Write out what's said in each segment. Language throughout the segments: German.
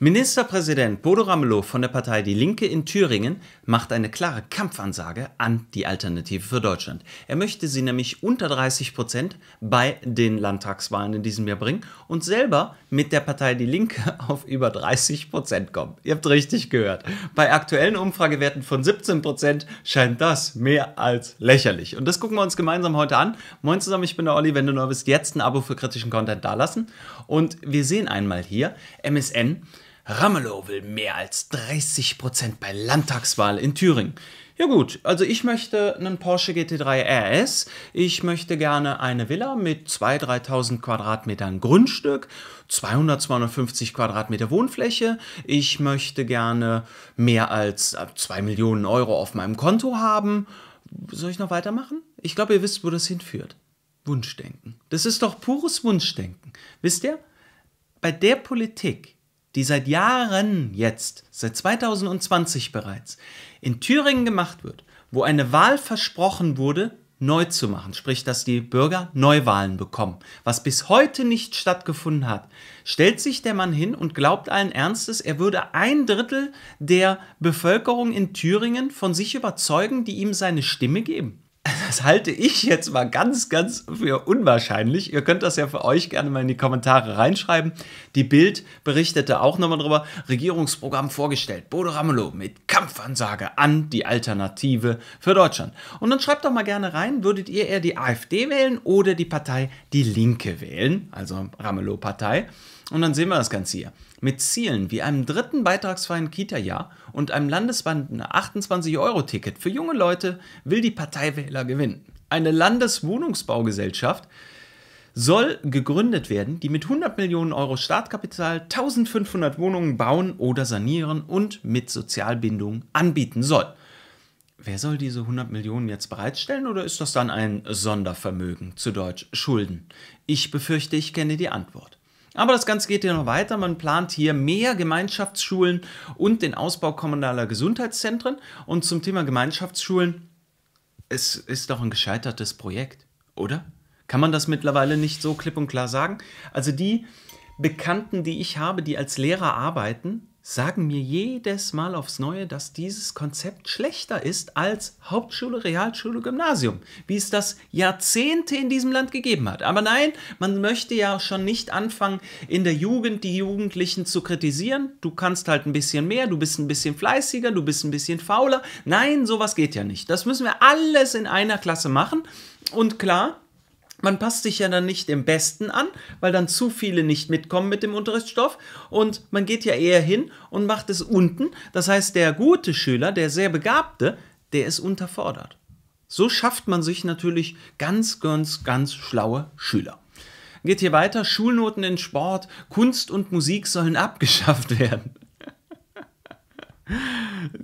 Ministerpräsident Bodo Ramelow von der Partei Die Linke in Thüringen macht eine klare Kampfansage an die Alternative für Deutschland. Er möchte sie nämlich unter 30 Prozent bei den Landtagswahlen in diesem Jahr bringen und selber mit der Partei Die Linke auf über 30 Prozent kommen. Ihr habt richtig gehört. Bei aktuellen Umfragewerten von 17 Prozent scheint das mehr als lächerlich. Und das gucken wir uns gemeinsam heute an. Moin zusammen, ich bin der Olli. Wenn du neu bist, jetzt ein Abo für kritischen Content dalassen. Und wir sehen einmal hier MSN Ramelow will mehr als 30 Prozent bei Landtagswahl in Thüringen. Ja gut, also ich möchte einen Porsche GT3 RS, ich möchte gerne eine Villa mit 2.000, 3.000 Quadratmetern Grundstück, 200, 250 Quadratmeter Wohnfläche, ich möchte gerne mehr als 2 äh, Millionen Euro auf meinem Konto haben. Soll ich noch weitermachen? Ich glaube, ihr wisst, wo das hinführt. Wunschdenken. Das ist doch pures Wunschdenken. Wisst ihr? Bei der Politik, die seit Jahren jetzt, seit 2020 bereits, in Thüringen gemacht wird, wo eine Wahl versprochen wurde, neu zu machen, sprich, dass die Bürger Neuwahlen bekommen, was bis heute nicht stattgefunden hat, stellt sich der Mann hin und glaubt allen Ernstes, er würde ein Drittel der Bevölkerung in Thüringen von sich überzeugen, die ihm seine Stimme geben. Das halte ich jetzt mal ganz, ganz für unwahrscheinlich. Ihr könnt das ja für euch gerne mal in die Kommentare reinschreiben. Die Bild berichtete auch nochmal drüber. Regierungsprogramm vorgestellt. Bodo Ramelow mit Kampfansage an die Alternative für Deutschland. Und dann schreibt doch mal gerne rein, würdet ihr eher die AfD wählen oder die Partei Die Linke wählen? Also Ramelow-Partei. Und dann sehen wir das Ganze hier. Mit Zielen wie einem dritten beitragsfreien Kita-Jahr und einem landesweiten 28-Euro-Ticket für junge Leute will die Partei Wähler gewinnen. Eine Landeswohnungsbaugesellschaft soll gegründet werden, die mit 100 Millionen Euro Startkapital 1500 Wohnungen bauen oder sanieren und mit Sozialbindung anbieten soll. Wer soll diese 100 Millionen jetzt bereitstellen oder ist das dann ein Sondervermögen, zu Deutsch Schulden? Ich befürchte, ich kenne die Antwort. Aber das Ganze geht hier noch weiter. Man plant hier mehr Gemeinschaftsschulen und den Ausbau kommunaler Gesundheitszentren. Und zum Thema Gemeinschaftsschulen, es ist doch ein gescheitertes Projekt, oder? Kann man das mittlerweile nicht so klipp und klar sagen? Also die Bekannten, die ich habe, die als Lehrer arbeiten, sagen mir jedes Mal aufs Neue, dass dieses Konzept schlechter ist als Hauptschule, Realschule, Gymnasium, wie es das Jahrzehnte in diesem Land gegeben hat. Aber nein, man möchte ja schon nicht anfangen, in der Jugend die Jugendlichen zu kritisieren. Du kannst halt ein bisschen mehr, du bist ein bisschen fleißiger, du bist ein bisschen fauler. Nein, sowas geht ja nicht. Das müssen wir alles in einer Klasse machen. Und klar, man passt sich ja dann nicht dem Besten an, weil dann zu viele nicht mitkommen mit dem Unterrichtsstoff und man geht ja eher hin und macht es unten. Das heißt, der gute Schüler, der sehr begabte, der ist unterfordert. So schafft man sich natürlich ganz, ganz, ganz schlaue Schüler. Geht hier weiter, Schulnoten in Sport, Kunst und Musik sollen abgeschafft werden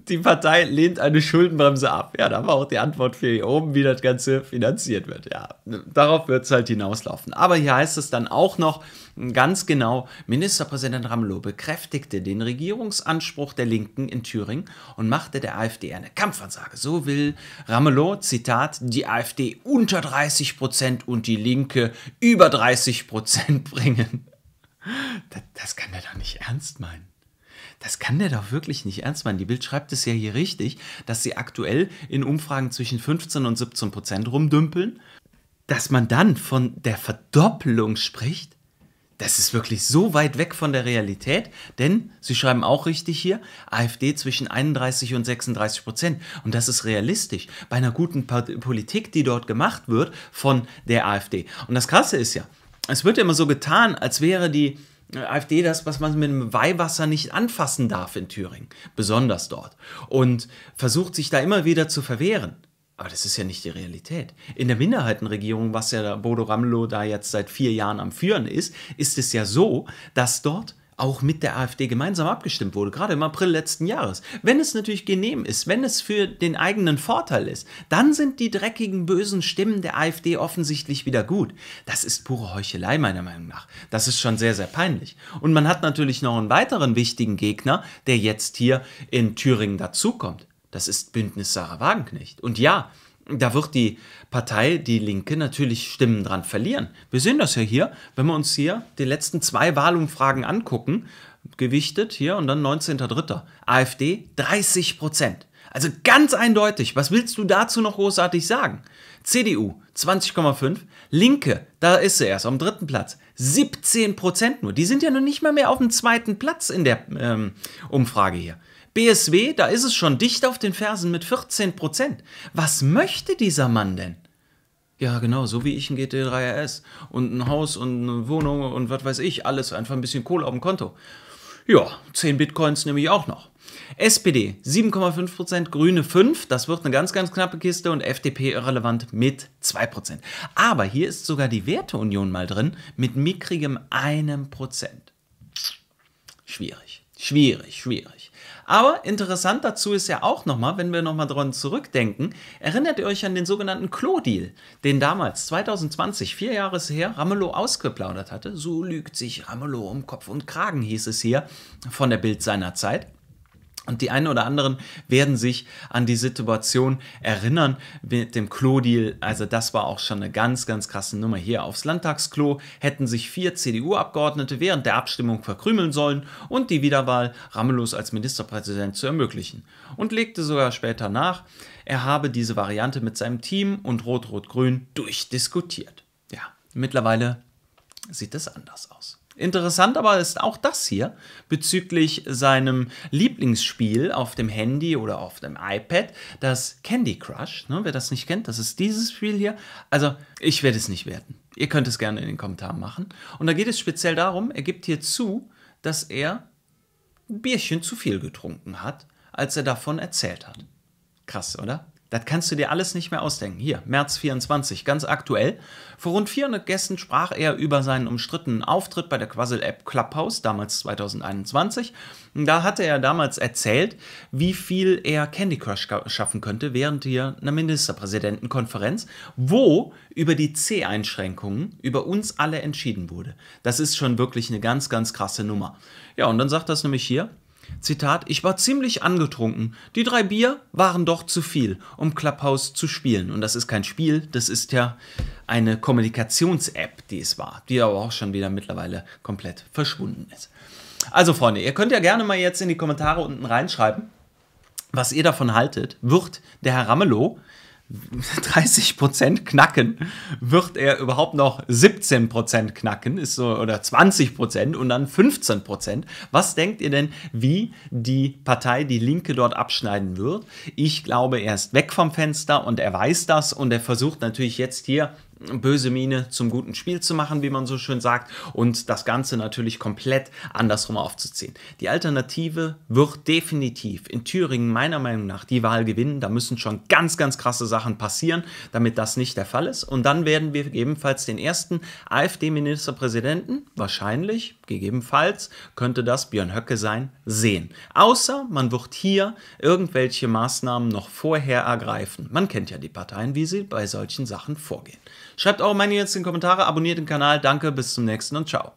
die Partei lehnt eine Schuldenbremse ab. Ja, da war auch die Antwort für hier oben, wie das Ganze finanziert wird. Ja, darauf wird es halt hinauslaufen. Aber hier heißt es dann auch noch ganz genau, Ministerpräsident Ramelow bekräftigte den Regierungsanspruch der Linken in Thüringen und machte der AfD eine Kampfansage. So will Ramelow, Zitat, die AfD unter 30 Prozent und die Linke über 30 Prozent bringen. Das, das kann er doch nicht ernst meinen. Das kann der doch wirklich nicht ernst meinen. Die Bild schreibt es ja hier richtig, dass sie aktuell in Umfragen zwischen 15 und 17 Prozent rumdümpeln. Dass man dann von der Verdoppelung spricht, das ist wirklich so weit weg von der Realität, denn sie schreiben auch richtig hier, AfD zwischen 31 und 36 Prozent. Und das ist realistisch bei einer guten Politik, die dort gemacht wird von der AfD. Und das Krasse ist ja, es wird immer so getan, als wäre die AfD das, was man mit dem Weihwasser nicht anfassen darf in Thüringen, besonders dort. Und versucht sich da immer wieder zu verwehren. Aber das ist ja nicht die Realität. In der Minderheitenregierung, was ja Bodo Ramelow da jetzt seit vier Jahren am Führen ist, ist es ja so, dass dort auch mit der AfD gemeinsam abgestimmt wurde, gerade im April letzten Jahres. Wenn es natürlich genehm ist, wenn es für den eigenen Vorteil ist, dann sind die dreckigen, bösen Stimmen der AfD offensichtlich wieder gut. Das ist pure Heuchelei meiner Meinung nach. Das ist schon sehr, sehr peinlich. Und man hat natürlich noch einen weiteren wichtigen Gegner, der jetzt hier in Thüringen dazukommt. Das ist Bündnis Sarah Wagenknecht. Und ja, da wird die Partei, die Linke, natürlich Stimmen dran verlieren. Wir sehen das ja hier, wenn wir uns hier die letzten zwei Wahlumfragen angucken, gewichtet hier und dann 19.3. AfD 30 Prozent. Also ganz eindeutig, was willst du dazu noch großartig sagen? CDU 20,5, Linke, da ist sie erst am dritten Platz, 17 Prozent nur. Die sind ja noch nicht mal mehr auf dem zweiten Platz in der ähm, Umfrage hier. BSW, da ist es schon dicht auf den Fersen mit 14 Prozent. Was möchte dieser Mann denn? Ja, genau, so wie ich ein GT3 RS und ein Haus und eine Wohnung und was weiß ich, alles, einfach ein bisschen Kohle auf dem Konto. Ja, 10 Bitcoins nehme ich auch noch. SPD 7,5%, Grüne 5%, das wird eine ganz, ganz knappe Kiste und FDP irrelevant mit 2%. Aber hier ist sogar die Werteunion mal drin mit mickrigem 1%. Schwierig, schwierig, schwierig. Aber interessant dazu ist ja auch nochmal, wenn wir nochmal dran zurückdenken, erinnert ihr euch an den sogenannten Klo-Deal, den damals 2020, vier Jahre her, Ramelow ausgeplaudert hatte. So lügt sich Ramelow um Kopf und Kragen, hieß es hier von der Bild seiner Zeit. Und die einen oder anderen werden sich an die Situation erinnern mit dem Klo-Deal. Also das war auch schon eine ganz, ganz krasse Nummer hier. Aufs Landtagsklo hätten sich vier CDU-Abgeordnete während der Abstimmung verkrümeln sollen und die Wiederwahl Ramelows als Ministerpräsident zu ermöglichen. Und legte sogar später nach, er habe diese Variante mit seinem Team und Rot-Rot-Grün durchdiskutiert. Ja, mittlerweile sieht es anders aus. Interessant aber ist auch das hier bezüglich seinem Lieblingsspiel auf dem Handy oder auf dem iPad, das Candy Crush. Ne, wer das nicht kennt, das ist dieses Spiel hier. Also ich werde es nicht werten. Ihr könnt es gerne in den Kommentaren machen. Und da geht es speziell darum, er gibt hier zu, dass er ein Bierchen zu viel getrunken hat, als er davon erzählt hat. Krass, oder? Das kannst du dir alles nicht mehr ausdenken. Hier, März 24, ganz aktuell. Vor rund 400 Gästen sprach er über seinen umstrittenen Auftritt bei der Quassel-App Clubhouse, damals 2021. Da hatte er damals erzählt, wie viel er Candy Crush schaffen könnte während hier einer Ministerpräsidentenkonferenz, wo über die C-Einschränkungen über uns alle entschieden wurde. Das ist schon wirklich eine ganz, ganz krasse Nummer. Ja, und dann sagt das nämlich hier, Zitat, ich war ziemlich angetrunken. Die drei Bier waren doch zu viel, um Clubhouse zu spielen. Und das ist kein Spiel, das ist ja eine Kommunikations-App, die es war, die aber auch schon wieder mittlerweile komplett verschwunden ist. Also Freunde, ihr könnt ja gerne mal jetzt in die Kommentare unten reinschreiben, was ihr davon haltet. Wird der Herr Ramelow 30 Prozent knacken, wird er überhaupt noch 17 Prozent knacken, ist so, oder 20 Prozent und dann 15 Prozent. Was denkt ihr denn, wie die Partei, die Linke dort abschneiden wird? Ich glaube, er ist weg vom Fenster und er weiß das und er versucht natürlich jetzt hier böse Miene zum guten Spiel zu machen, wie man so schön sagt, und das Ganze natürlich komplett andersrum aufzuziehen. Die Alternative wird definitiv in Thüringen meiner Meinung nach die Wahl gewinnen. Da müssen schon ganz, ganz krasse Sachen passieren, damit das nicht der Fall ist. Und dann werden wir ebenfalls den ersten AfD-Ministerpräsidenten, wahrscheinlich, gegebenenfalls, könnte das Björn Höcke sein, sehen. Außer man wird hier irgendwelche Maßnahmen noch vorher ergreifen. Man kennt ja die Parteien, wie sie bei solchen Sachen vorgehen. Schreibt eure Meinung jetzt in die Kommentare, abonniert den Kanal. Danke, bis zum nächsten und ciao.